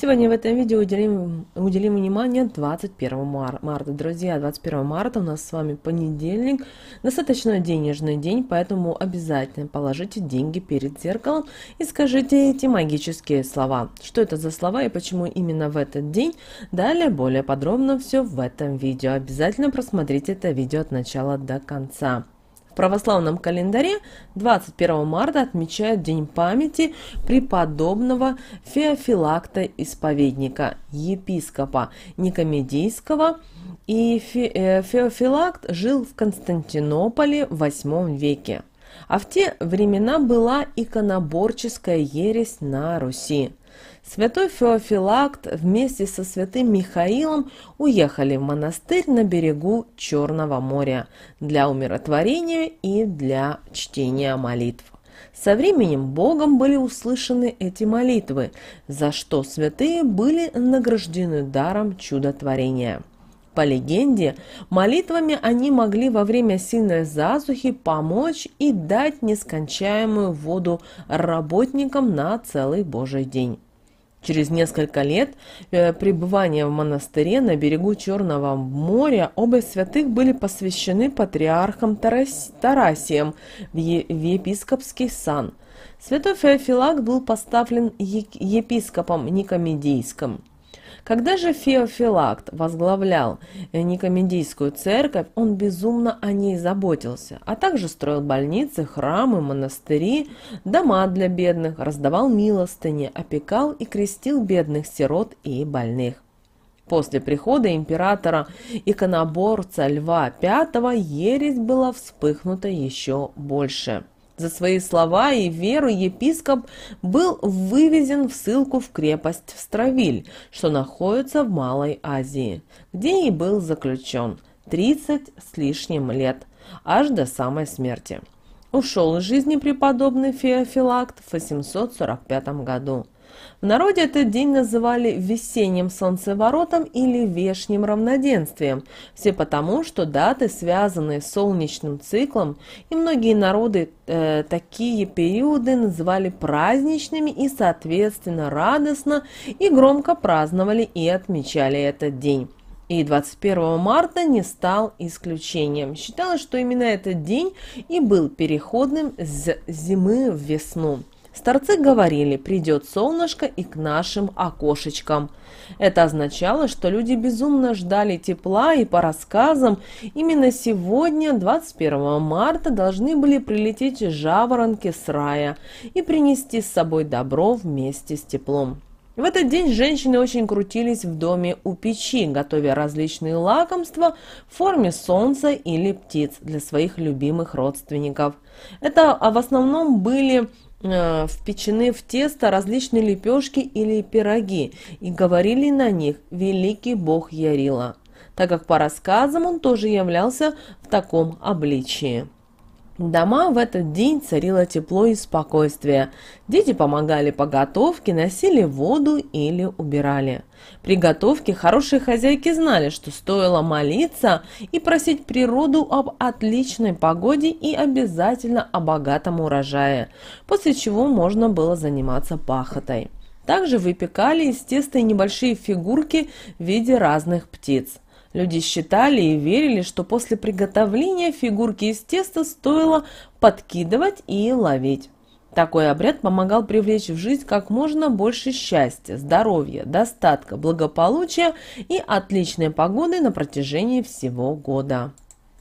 Сегодня в этом видео уделим, уделим внимание 21 мар марта. Друзья, 21 марта у нас с вами понедельник, достаточно денежный день, поэтому обязательно положите деньги перед зеркалом и скажите эти магические слова. Что это за слова и почему именно в этот день? Далее более подробно все в этом видео. Обязательно просмотрите это видео от начала до конца православном календаре 21 марта отмечают День памяти преподобного Феофилакта Исповедника, епископа Никомедийского. И э, Феофилакт жил в Константинополе в 8 веке. А в те времена была иконоборческая ересь на Руси. Святой Феофилакт вместе со святым Михаилом уехали в монастырь на берегу Черного моря для умиротворения и для чтения молитв. Со временем Богом были услышаны эти молитвы, за что святые были награждены даром чудотворения. По легенде, молитвами они могли во время сильной засухи помочь и дать нескончаемую воду работникам на целый Божий день. Через несколько лет э, пребывания в монастыре на берегу Черного моря оба святых были посвящены патриархам Тарасием в, епископский сан. Святой Феофилак был поставлен епископом Никомедийским. Когда же Феофилакт возглавлял э, Никомедийскую церковь, он безумно о ней заботился, а также строил больницы, храмы, монастыри, дома для бедных, раздавал милостыни, опекал и крестил бедных сирот и больных. После прихода императора иконоборца Льва V ересь была вспыхнута еще больше. За свои слова и веру епископ был вывезен в ссылку в крепость в Стравиль, что находится в Малой Азии, где и был заключен 30 с лишним лет, аж до самой смерти. Ушел из жизни преподобный Феофилакт в 845 году. В народе этот день называли весенним солнцеворотом или вешним равноденствием, все потому, что даты, связаны с солнечным циклом, и многие народы э, такие периоды называли праздничными и, соответственно, радостно и громко праздновали и отмечали этот день. И 21 марта не стал исключением. Считалось, что именно этот день и был переходным с зимы в весну. Старцы говорили, придет солнышко и к нашим окошечкам. Это означало, что люди безумно ждали тепла, и по рассказам, именно сегодня, 21 марта, должны были прилететь жаворонки с рая и принести с собой добро вместе с теплом. В этот день женщины очень крутились в доме у печи, готовя различные лакомства в форме солнца или птиц для своих любимых родственников. Это в основном были Э, впечены в тесто различные лепешки или пироги и говорили на них «Великий бог Ярила», так как по рассказам он тоже являлся в таком обличии. Дома в этот день царило тепло и спокойствие. Дети помогали по готовке, носили воду или убирали. При готовке хорошие хозяйки знали, что стоило молиться и просить природу об отличной погоде и обязательно о богатом урожае, после чего можно было заниматься пахотой. Также выпекали из теста небольшие фигурки в виде разных птиц. Люди считали и верили, что после приготовления фигурки из теста стоило подкидывать и ловить. Такой обряд помогал привлечь в жизнь как можно больше счастья, здоровья, достатка, благополучия и отличной погоды на протяжении всего года.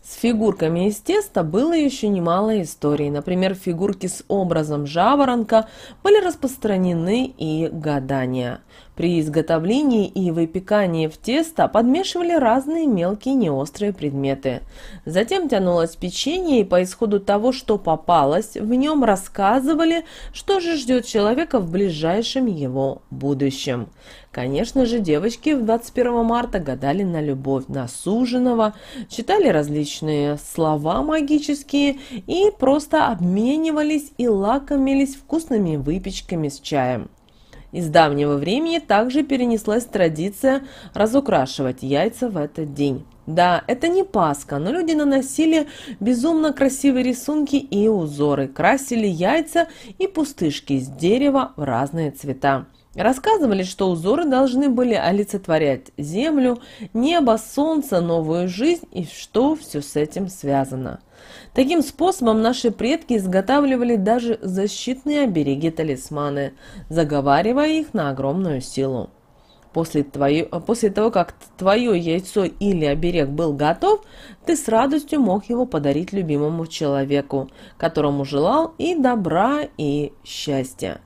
С фигурками из теста было еще немало историй. Например, фигурки с образом жаворонка были распространены и гадания. При изготовлении и выпекании в тесто подмешивали разные мелкие неострые предметы. Затем тянулось печенье, и по исходу того, что попалось, в нем рассказывали, что же ждет человека в ближайшем его будущем. Конечно же, девочки в 21 марта гадали на любовь, на суженого, читали различные слова магические и просто обменивались и лакомились вкусными выпечками с чаем. Из давнего времени также перенеслась традиция разукрашивать яйца в этот день. Да, это не Пасха, но люди наносили безумно красивые рисунки и узоры, красили яйца и пустышки из дерева в разные цвета. Рассказывали, что узоры должны были олицетворять землю, небо, солнце, новую жизнь и что все с этим связано. Таким способом наши предки изготавливали даже защитные обереги-талисманы, заговаривая их на огромную силу. После, твое, после того, как твое яйцо или оберег был готов, ты с радостью мог его подарить любимому человеку, которому желал и добра, и счастья.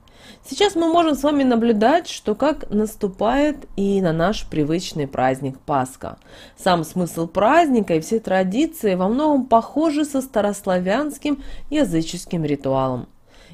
Сейчас мы можем с вами наблюдать, что как наступает и на наш привычный праздник Пасха. Сам смысл праздника и все традиции во многом похожи со старославянским языческим ритуалом.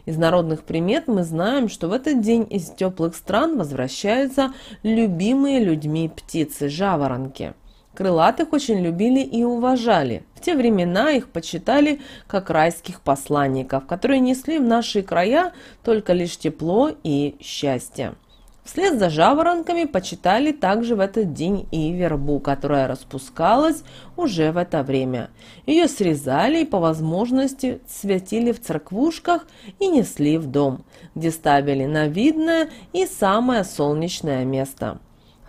Из народных примет мы знаем, что в этот день из теплых стран возвращаются любимые людьми птицы – жаворонки – Крылатых очень любили и уважали. В те времена их почитали как райских посланников, которые несли в наши края только лишь тепло и счастье. Вслед за жаворонками почитали также в этот день и вербу, которая распускалась уже в это время. Ее срезали и по возможности светили в церквушках и несли в дом, где ставили на видное и самое солнечное место –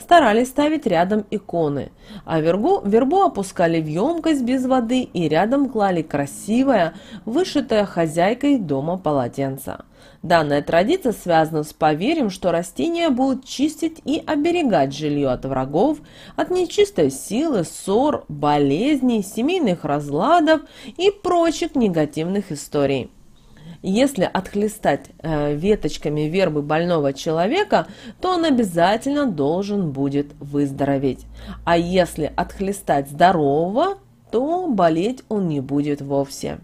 старались ставить рядом иконы, а вербу, вербу опускали в емкость без воды и рядом клали красивое, вышитое хозяйкой дома полотенце. Данная традиция связана с поверьем, что растения будут чистить и оберегать жилье от врагов, от нечистой силы, ссор, болезней, семейных разладов и прочих негативных историй. Если отхлестать э, веточками вербы больного человека, то он обязательно должен будет выздороветь. А если отхлестать здорового, то болеть он не будет вовсе.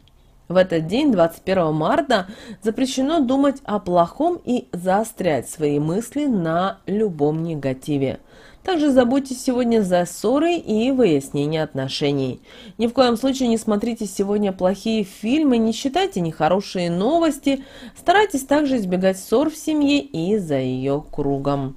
В этот день, 21 марта, запрещено думать о плохом и заострять свои мысли на любом негативе – также заботьтесь сегодня за ссоры и выяснение отношений. Ни в коем случае не смотрите сегодня плохие фильмы, не считайте нехорошие новости. Старайтесь также избегать ссор в семье и за ее кругом.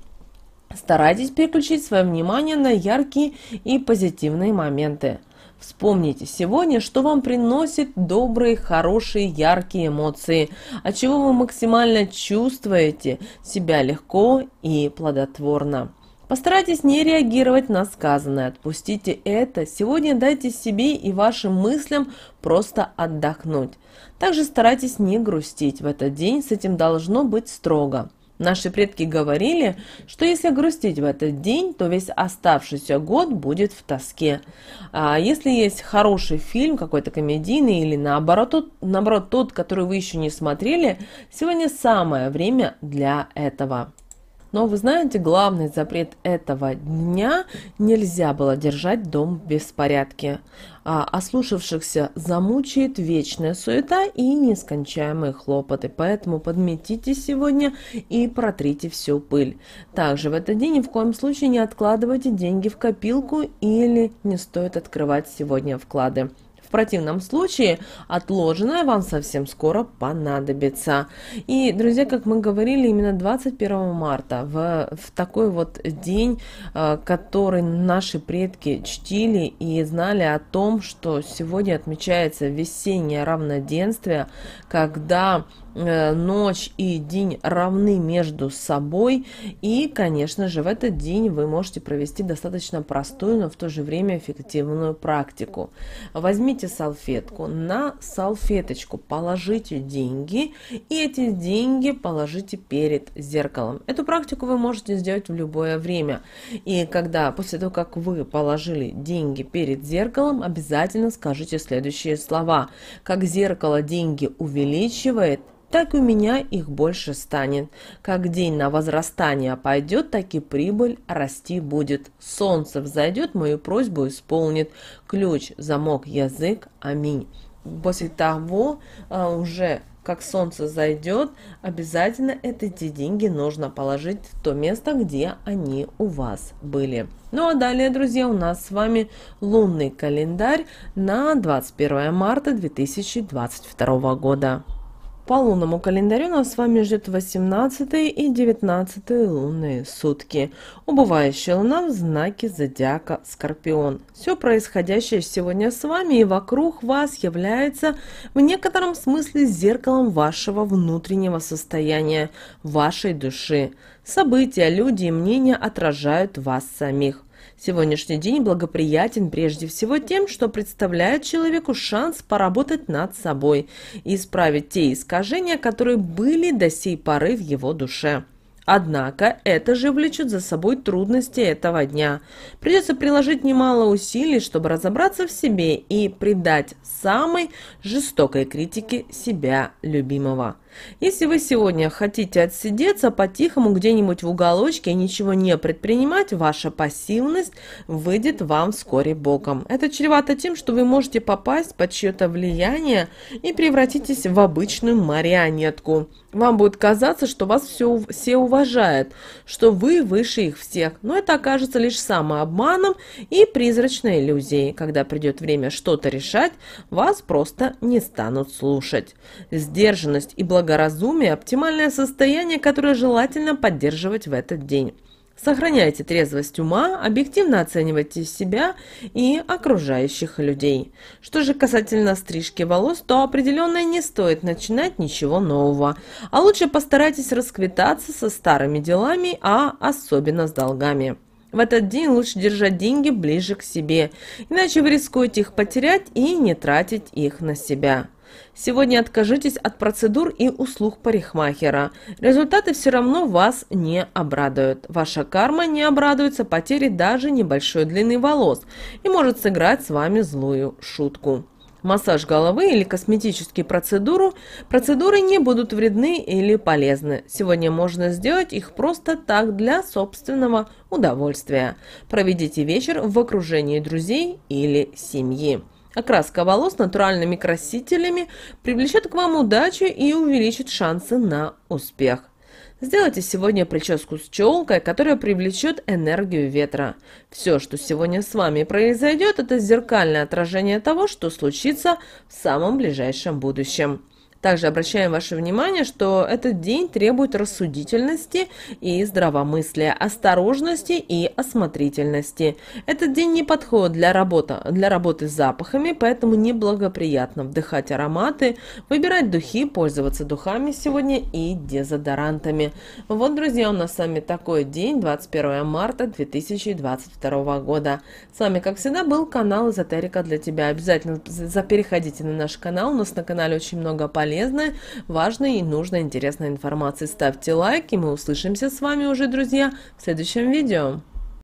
Старайтесь переключить свое внимание на яркие и позитивные моменты. Вспомните сегодня, что вам приносит добрые, хорошие, яркие эмоции, от чего вы максимально чувствуете себя легко и плодотворно. Постарайтесь не реагировать на сказанное, отпустите это. Сегодня дайте себе и вашим мыслям просто отдохнуть. Также старайтесь не грустить в этот день, с этим должно быть строго. Наши предки говорили, что если грустить в этот день, то весь оставшийся год будет в тоске. А если есть хороший фильм, какой-то комедийный или наоборот тот, наоборот тот, который вы еще не смотрели, сегодня самое время для этого. Но вы знаете, главный запрет этого дня – нельзя было держать дом в беспорядке. А ослушавшихся замучает вечная суета и нескончаемые хлопоты, поэтому подметите сегодня и протрите всю пыль. Также в этот день ни в коем случае не откладывайте деньги в копилку или не стоит открывать сегодня вклады. В противном случае отложенное вам совсем скоро понадобится. И, друзья, как мы говорили, именно 21 марта, в, в такой вот день, э, который наши предки чтили и знали о том, что сегодня отмечается весеннее равноденствие, когда Э, ночь и день равны между собой. И, конечно же, в этот день вы можете провести достаточно простую, но в то же время эффективную практику. Возьмите салфетку, на салфеточку положите деньги и эти деньги положите перед зеркалом. Эту практику вы можете сделать в любое время. И когда после того, как вы положили деньги перед зеркалом, обязательно скажите следующие слова. Как зеркало деньги увеличивает, так у меня их больше станет. Как день на возрастание пойдет, так и прибыль расти будет. Солнце взойдет, мою просьбу исполнит. Ключ, замок, язык, аминь. После того а, уже как солнце зайдет, обязательно эти деньги нужно положить в то место, где они у вас были. Ну а далее, друзья, у нас с вами лунный календарь на 21 марта 2022 года. По лунному календарю нас ну, с вами ждет 18 и 19 лунные сутки. Убывающая луна в знаке зодиака Скорпион. Все происходящее сегодня с вами и вокруг вас является в некотором смысле зеркалом вашего внутреннего состояния, вашей души. События, люди и мнения отражают вас самих. Сегодняшний день благоприятен прежде всего тем, что представляет человеку шанс поработать над собой и исправить те искажения, которые были до сей поры в его душе. Однако это же влечет за собой трудности этого дня. Придется приложить немало усилий, чтобы разобраться в себе и придать самой жестокой критике себя любимого. Если вы сегодня хотите отсидеться по-тихому где-нибудь в уголочке и ничего не предпринимать, ваша пассивность выйдет вам вскоре боком. Это чревато тем, что вы можете попасть под чье-то влияние и превратитесь в обычную марионетку. Вам будет казаться, что вас все, все уважают, что вы выше их всех, но это окажется лишь самообманом и призрачной иллюзией. Когда придет время что-то решать, вас просто не станут слушать. Сдержанность и благоразумие – оптимальное состояние, которое желательно поддерживать в этот день. Сохраняйте трезвость ума, объективно оценивайте себя и окружающих людей. Что же касательно стрижки волос, то определенно не стоит начинать ничего нового. А лучше постарайтесь расквитаться со старыми делами, а особенно с долгами. В этот день лучше держать деньги ближе к себе, иначе вы рискуете их потерять и не тратить их на себя. Сегодня откажитесь от процедур и услуг парикмахера. Результаты все равно вас не обрадуют. Ваша карма не обрадуется потере даже небольшой длины волос и может сыграть с вами злую шутку. Массаж головы или косметические процедуры, процедуры не будут вредны или полезны. Сегодня можно сделать их просто так для собственного удовольствия. Проведите вечер в окружении друзей или семьи. Окраска волос натуральными красителями привлечет к вам удачу и увеличит шансы на успех. Сделайте сегодня прическу с челкой, которая привлечет энергию ветра. Все, что сегодня с вами произойдет, это зеркальное отражение того, что случится в самом ближайшем будущем. Также обращаем ваше внимание, что этот день требует рассудительности и здравомыслия, осторожности и осмотрительности. Этот день не подходит для, работа, для работы с запахами, поэтому неблагоприятно вдыхать ароматы, выбирать духи, пользоваться духами сегодня и дезодорантами. Вот, друзья, у нас с вами такой день, 21 марта 2022 года. С вами, как всегда, был канал Эзотерика для тебя. Обязательно переходите на наш канал, у нас на канале очень много полезных полезной, важной и нужной интересной информации. Ставьте лайк, и мы услышимся с вами уже, друзья, в следующем видео.